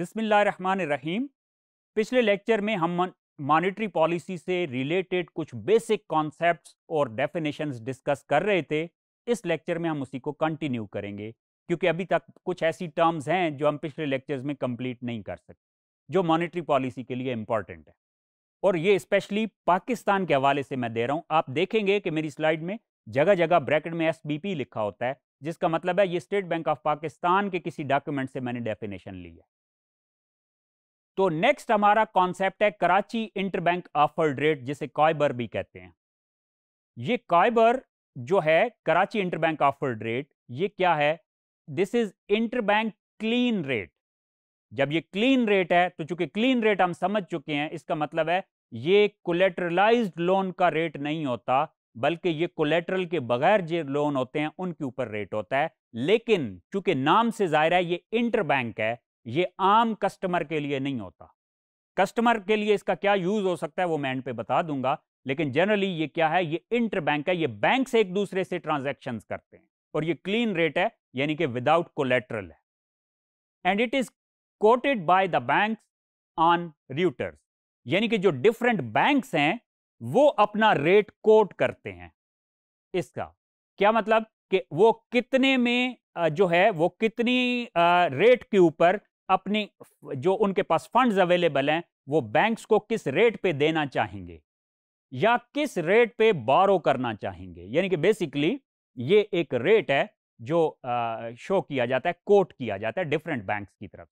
रहीम पिछले लेक्चर में हम मॉनेटरी पॉलिसी से रिलेटेड कुछ बेसिक कॉन्सेप्ट और डेफिनेशंस डिस्कस कर रहे थे इस लेक्चर में हम उसी को कंटिन्यू करेंगे क्योंकि अभी तक कुछ ऐसी टर्म्स हैं जो हम पिछले लेक्चर्स में कंप्लीट नहीं कर सकते जो मॉनेटरी पॉलिसी के लिए इंपॉर्टेंट है और ये स्पेशली पाकिस्तान के हवाले से मैं दे रहा हूँ आप देखेंगे कि मेरी स्लाइड में जगह जगह ब्रैकेट में एस लिखा होता है जिसका मतलब है ये स्टेट बैंक ऑफ पाकिस्तान के किसी डॉक्यूमेंट से मैंने डेफिनेशन ली है तो नेक्स्ट हमारा कॉन्सेप्ट है कराची इंटरबैंक ऑफर्ड रेट जिसे कॉयबर भी कहते हैं ये कॉयबर जो है कराची इंटरबैंक ऑफर्ड रेट ये क्या है this is interbank clean rate जब ये क्लीन रेट है तो चूंकि क्लीन रेट हम समझ चुके हैं इसका मतलब है ये कोलेट्रलाइज लोन का रेट नहीं होता बल्कि ये कोलेटरल के बगैर जो लोन होते हैं उनके ऊपर रेट होता है लेकिन चूंकि नाम से जाहिर है ये इंटरबैंक है ये आम कस्टमर के लिए नहीं होता कस्टमर के लिए इसका क्या यूज हो सकता है वो मैं एंड पे बता दूंगा लेकिन जनरली ये क्या है ये इंटर बैंक है ये बैंक से एक दूसरे से ट्रांजेक्शन करते हैं और ये क्लीन रेट है यानी कि विदाउट कोलेट्रल है and it is quoted by the bank on Reuters यानी कि जो डिफरेंट बैंक हैं वो अपना रेट कोट करते हैं इसका क्या मतलब कि वो कितने में जो है वो कितनी रेट के ऊपर अपनी जो उनके पास फंड्स अवेलेबल हैं वो बैंक्स को किस रेट पे देना चाहेंगे या किस रेट पे बारो करना चाहेंगे यानी कि बेसिकली ये एक रेट है जो शो किया जाता है कोट किया जाता है डिफरेंट बैंक्स की तरफ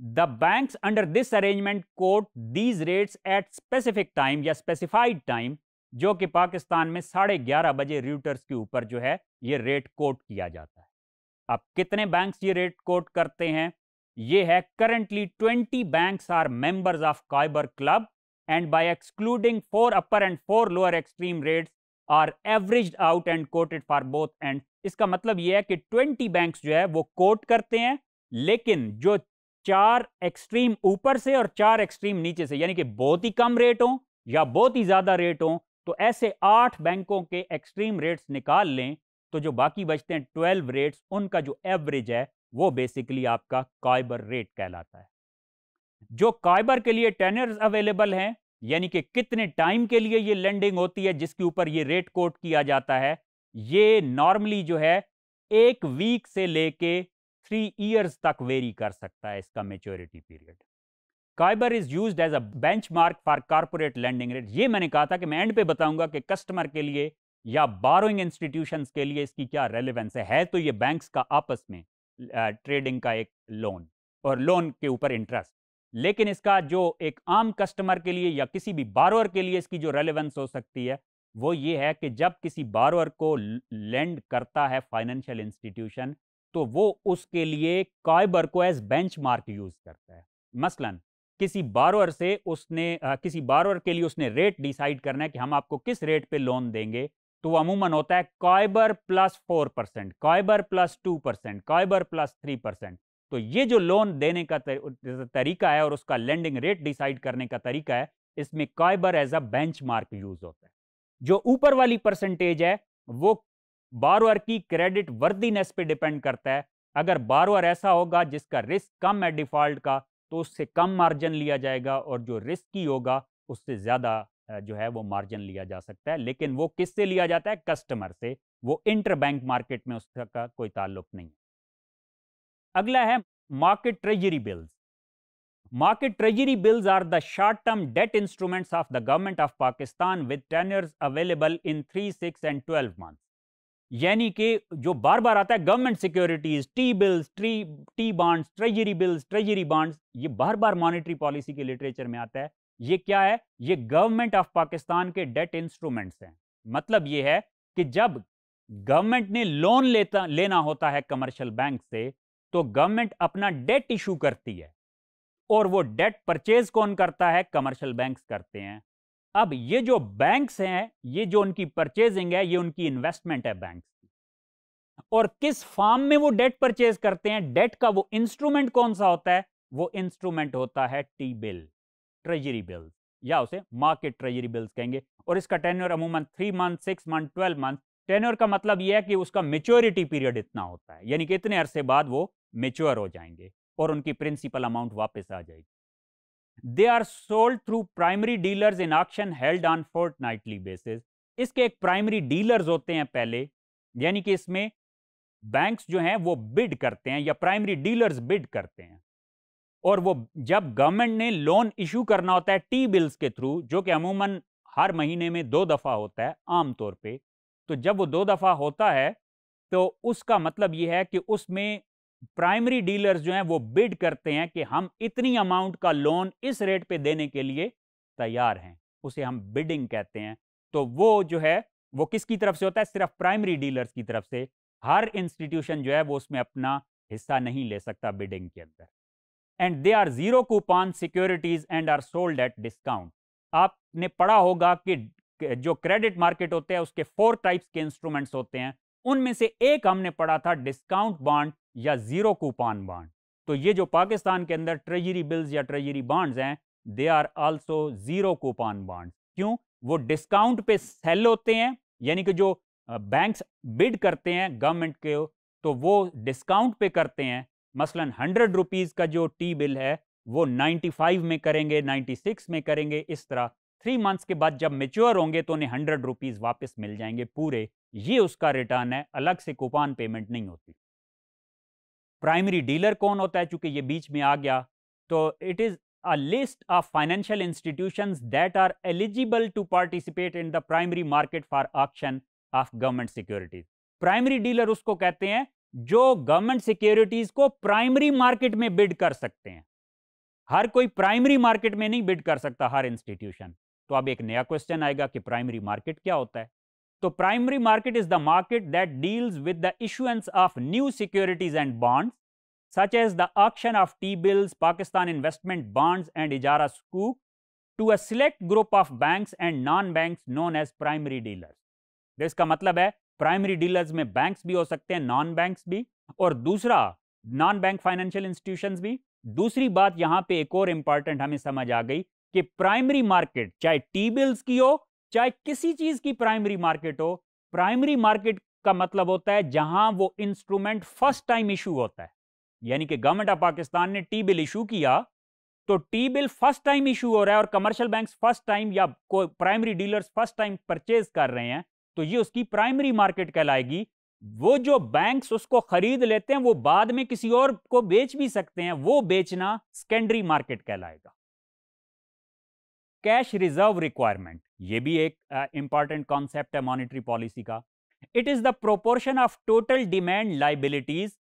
the banks under this arrangement quote these rates at specific time या स्पेसिफाइड टाइम जो कि पाकिस्तान में साढ़े ग्यारह बजे रूटर्स के ऊपर जो है ये रेट कोट किया जाता है अब कितने बैंक्स ये रेट कोट करते हैं ये है currently twenty banks are members of KIBOR club and by excluding four upper and four lower extreme rates are average out and quoted for both and इसका मतलब यह है कि ट्वेंटी बैंक्स जो है वो कोट करते हैं लेकिन जो चार एक्सट्रीम ऊपर से और चार एक्सट्रीम नीचे से यानी कि बहुत ही कम रेट हों या बहुत ही ज़्यादा रेट हों तो ऐसे आठ बैंकों के एक्सट्रीम रेट्स निकाल लें तो जो बाकी बचते हैं ट्वेल्व रेट्स उनका जो एवरेज है वो बेसिकली आपका काइबर रेट कहलाता है जो काइबर के लिए टेनर अवेलेबल हैं यानी कि कितने टाइम के लिए ये लैंडिंग होती है जिसके ऊपर ये रेट कोट किया जाता है ये नॉर्मली जो है एक वीक से लेके थ्री ईयर्स तक वेरी कर सकता है इसका maturity period KIBOR is use as a bench for corporate lending rate ये मैंने कहा था कि मैं एंड पे बताऊंगा कि कस्टमर के लिए या बारोइंग इंस्टीट्यूशन के लिए इसकी क्या रेलिवेंस है, है तो ये बैंक्स का आपस में ट्रेडिंग का एक लोन और लोन के ऊपर इंटरेस्ट लेकिन इसका जो एक आम कस्टमर के लिए या किसी भी बारोअर के लिए इसकी जो रेलिवेंस हो सकती है वो ये है कि जब किसी बारोअर को लैंड करता है फाइनेंशियल इंस्टीट्यूशन तो वो उसके लिए काइबर को एज बेंच मार्क यूज़ करता है मसलन किसी बारोअर से उसने आ, किसी बारोअर के लिए उसने रेट डिसाइड करना है कि हम आपको किस रेट पे लोन देंगे तो अमूमन होता है KIBOR plus four percent KIBOR plus two percent KIBOR plus three percent तो ये जो लोन देने का तरीका है और उसका लैंडिंग रेट डिसाइड करने का तरीका है इसमें KIBOR as a bench use होता है जो ऊपर वाली परसेंटेज है वो बारोअर की क्रेडिट वर्दीनेस पे डिपेंड करता है अगर बारोअर ऐसा होगा जिसका रिस्क कम है डिफॉल्ट का तो उससे कम मार्जिन लिया जाएगा और जो रिस्की होगा उससे ज़्यादा जो है वो मार्जिन लिया जा सकता है लेकिन वो किससे लिया जाता है कस्टमर से वो इंटर बैंक मार्केट में उसका कोई ताल्लुक नहीं अगला है market treasury bills market treasury bills are the short term debt instruments of the government of Pakistan with tenors available in three six and twelve month यानी कि जो बार बार आता है government securities T bills T T bonds treasury bills treasury bonds ये बार बार मॉनेटरी पॉलिसी के लिटरेचर में आता है ये क्या है ये गवर्नमेंट ऑफ पाकिस्तान के डेट इंस्ट्रूमेंट्स हैं मतलब ये है कि जब गवर्नमेंट ने लोन लेता लेना होता है कमर्शियल बैंक से तो गवर्नमेंट अपना डेट इशू करती है और वो डेट परचेज कौन करता है कमर्शियल बैंक्स करते हैं अब ये जो बैंक्स हैं ये जो उनकी परचेजिंग है ये उनकी इन्वेस्टमेंट है बैंक्स की और किस फॉर्म में वो डेट परचेज करते हैं डेट का वो इंस्ट्रूमेंट कौन सा होता है वो इंस्ट्रूमेंट होता है टी बिल ट्रेजरी बिल्स या उसे मार्केट ट्रेजरी बिल्स कहेंगे और इसका टेन्योर अमूमन three month six month twelve month tenure का मतलब यह है कि उसका मेच्योरिटी पीरियड इतना होता है यानी कि इतने अरसे बाद वो मेच्योर हो जाएंगे और उनकी प्रिंसिपल अमाउंट वापस आ जाएगी they are sold through primary dealers in auction held on fortnightly basis इसके एक प्राइमरी डीलर्स होते हैं पहले यानी कि इसमें बैंक्स जो हैं वो बिड करते हैं या प्राइमरी डीलर्स बिड करते हैं और वो जब गवर्नमेंट ने लोन इशू करना होता है टी बिल्स के थ्रू जो कि अमूमन हर महीने में दो दफ़ा होता है आम तौर पे तो जब वो दो दफ़ा होता है तो उसका मतलब ये है कि उसमें प्राइमरी डीलर्स जो हैं वो बिड करते हैं कि हम इतनी अमाउंट का लोन इस रेट पे देने के लिए तैयार हैं उसे हम बिडिंग कहते हैं तो वो जो है वो किसकी तरफ से होता है सिर्फ प्राइमरी डीलर्स की तरफ से हर इंस्टीट्यूशन जो है वो उसमें अपना हिस्सा नहीं ले सकता बिडिंग के अंदर and they are zero coupon securities and are sold at discount आपने पढ़ा होगा कि जो क्रेडिट मार्केट होते हैं उसके फोर टाइप्स के इंस्ट्रूमेंट्स होते हैं उनमें से एक हमने पढ़ा था डिस्काउंट बॉन्ड या जीरो कूपन बॉन्ड तो ये जो पाकिस्तान के अंदर ट्रेजरी बिल्स या ट्रेजरी बॉन्ड्स हैं they are also zero coupon bond क्यों वो डिस्काउंट पे सेल होते हैं यानी कि जो बैंक्स बिड करते हैं गवर्नमेंट के तो वो डिस्काउंट पे करते हैं मसलन हंड्रेड रुपीज़ का जो टी बिल है वो 95 में करेंगे 96 में करेंगे इस तरह थ्री मंथ्स के बाद जब मेच्योर होंगे तो उन्हें हंड्रेड रुपीज़ वापस मिल जाएंगे पूरे ये उसका रिटर्न है अलग से कूपान पेमेंट नहीं होती प्राइमरी डीलर कौन होता है चूंकि ये बीच में आ गया तो it is a list of financial institution that are eligible to participate in the primary market for auction of government securities primary dealer उसको कहते हैं जो गवर्नमेंट सिक्योरिटीज को प्राइमरी मार्केट में बिड कर सकते हैं हर कोई प्राइमरी मार्केट में नहीं बिड कर सकता हर इंस्टीट्यूशन तो अब एक नया क्वेश्चन आएगा कि प्राइमरी मार्केट क्या होता है तो primary market is the market that deals with the issuance of new securities and bonds such as the auction of T bills Pakistan investment bonds and इजारा स्कूक to a select group of banks and non banks known as primary dealers इसका मतलब है primary dealers में banks भी हो सकते हैं नॉन बैंक्स भी और दूसरा नॉन बैंक फाइनेंशियल इंस्टीट्यूशन भी दूसरी बात यहां पे एक और इंपॉर्टेंट हमें समझ आ गई कि प्राइमरी मार्केट चाहे टी बिल्स की हो चाहे किसी चीज की प्राइमरी मार्केट हो प्राइमरी मार्केट का मतलब होता है जहां वो इंस्ट्रूमेंट फर्स्ट टाइम इशू होता है यानी कि गवर्नमेंट ऑफ पाकिस्तान ने टी बिल इशू किया तो T bill first time issue हो रहा है और कमर्शियल बैंक फर्स्ट टाइम या primary dealers first time purchase कर रहे हैं तो ये उसकी प्राइमरी मार्केट कहलाएगी वो जो बैंक्स उसको खरीद लेते हैं वो बाद में किसी और को बेच भी सकते हैं वो बेचना सेकेंडरी मार्केट कहलाएगा कैश रिजर्व रिक्वायरमेंट ये भी एक इंपॉर्टेंट uh, कॉन्सेप्ट है मॉनिटरी पॉलिसी का it is the proportion of total demand liabilities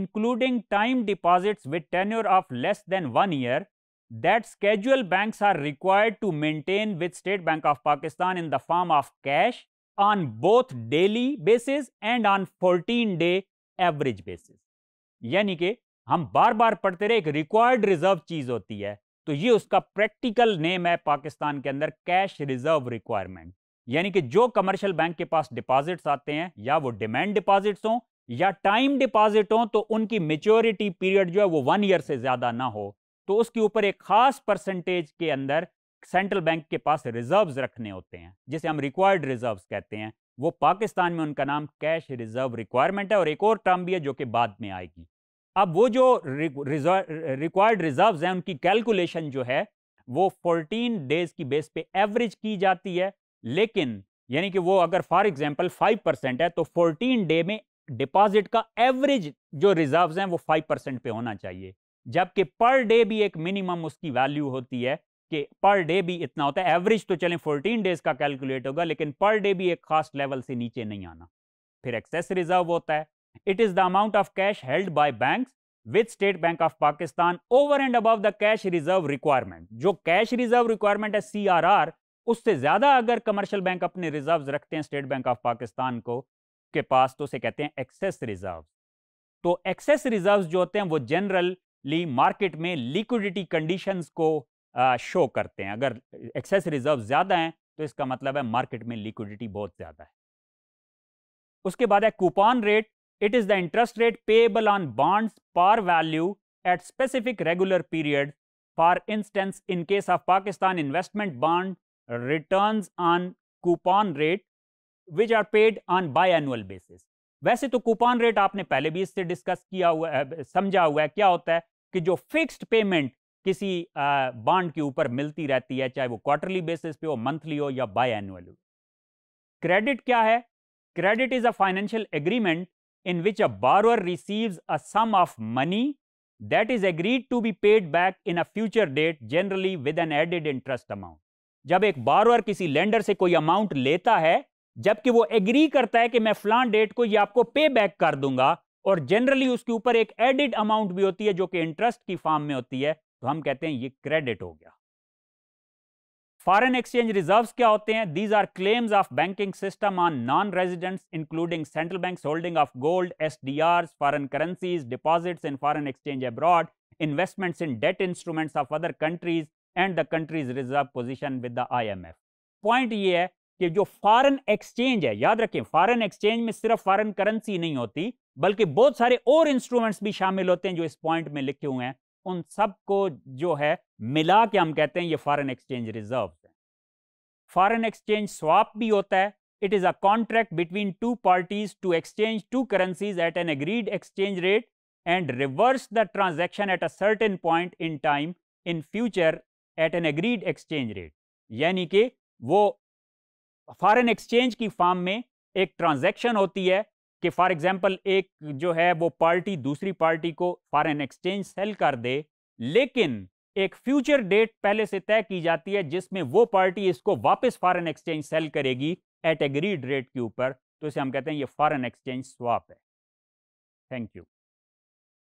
including time deposits with tenure of less than one year that scheduled bank are required to maintain with State Bank of Pakistan in the form of cash on both daily basis and on 14 day average basis यानी कि हम बार बार पढ़ते रहे एक required reserve चीज होती है तो ये उसका प्रैक्टिकल नेम है पाकिस्तान के अंदर कैश रिजर्व रिक्वायरमेंट यानी कि जो कमर्शियल बैंक के पास डिपॉजिट्स आते हैं या वो डिमांड डिपॉजिट्स हो या टाइम डिपॉजिट हो तो उनकी मेच्योरिटी पीरियड जो है वो वन ईयर से ज़्यादा ना हो तो उसके ऊपर एक खास परसेंटेज के अंदर सेंट्रल बैंक के पास रिजर्व्स रखने होते हैं जिसे हम रिक्वायर्ड रिजर्व्स कहते हैं वो पाकिस्तान में उनका नाम कैश रिजर्व रिक्वायरमेंट है और एक और टर्म भी है जो कि बाद में आएगी अब वो जो रिक्वायर्ड रिजर्व्स हैं उनकी कैलकुलेशन जो है वो 14 डेज की बेस पे एवरेज की जाती है लेकिन यानी कि वो अगर फॉर एग्जांपल 5 परसेंट है तो 14 डे में डिपॉजिट का एवरेज जो रिजर्व्स हैं वो 5 परसेंट पे होना चाहिए जबकि पर डे भी एक मिनिमम उसकी वैल्यू होती है कि पर डे भी इतना होता है एवरेज तो चलें 14 डेज का कैलकुलेट होगा लेकिन पर डे भी एक खास लेवल से नीचे नहीं आना फिर एक्सेस रिजर्व होता है it is the amount of cash held by bank with State Bank of Pakistan over and above the cash reserve requirement जो कैश रिजर्व रिक्वायरमेंट है सी आर आर उससे ज़्यादा अगर कमर्शियल बैंक अपने रिजर्व रखते हैं स्टेट बैंक ऑफ पाकिस्तान को के पास तो उसे कहते हैं एक्सेस रिजर्व तो एक्सेस रिजर्व जो होते हैं वो जनरली मार्केट में लिक्विडिटी कंडीशंस को शो करते हैं अगर एक्सेस रिजर्व ज़्यादा हैं तो इसका मतलब है मार्केट में लिक्विडिटी बहुत ज़्यादा है उसके बाद है coupon rate it is the interest rate payable on bonds par value at specific regular period for instance in case of Pakistan investment bond return on coupon rate which are paid on biannual basis वैसे तो coupon rate आपने पहले भी इससे discuss किया हुआ है समझा हुआ है क्या होता है कि जो फिक्स्ड पेमेंट किसी बॉन्ड के ऊपर मिलती रहती है चाहे वो क्वार्टरली बेसिस पे हो मंथली हो या बाय एनुअल क्रेडिट क्या है credit is a financial agreement in which a borrower receives a sum of money that is agreed to be paid back in a future date generally with an added interest amount जब एक बारोअर किसी lender से कोई amount लेता है जबकि वो agree करता है कि मैं फ्लान डेट को ये आपको पे बैक कर दूंगा और जनरली उसके ऊपर एक एडिड अमाउंट भी होती है जो कि इंटरेस्ट की फॉर्म में होती है तो हम कहते हैं ये क्रेडिट हो गया फॉरेन एक्सचेंज रिजर्व्स क्या होते हैं these are claims of banking system on non residents including central bank holding of gold S D R foreign currencies deposit in foreign exchange abroad investments in debt instruments of other countries and the country's reserve position with the I M F point ये है कि जो foreign exchange है याद रखें foreign exchange में सिर्फ foreign currency नहीं होती बल्कि बहुत सारे और इंस्ट्रूमेंट्स भी शामिल होते हैं जो इस पॉइंट में लिखे हुए हैं उन सबको जो है मिला के हम कहते हैं ये फॉरन एक्सचेंज रिजर्व है फॉरन एक्सचेंज स्वाप भी होता है it is a contract between two parties to exchange two currencies at an agreed exchange rate and reverse the transaction at a certain point in time in future at an agreed exchange rate यानी कि वो foreign exchange की form में एक transaction होती है कि for example एक जो है वो पार्टी दूसरी पार्टी को फॉरन एक्सचेंज सेल कर दे लेकिन एक फ्यूचर डेट पहले से तय की जाती है जिसमें वो पार्टी इसको वापस फॉरेन एक्सचेंज सेल करेगी एट एग्रीड रेट के ऊपर तो इसे हम कहते हैं ये फॉरेन एक्सचेंज स्वाप है थैंक यू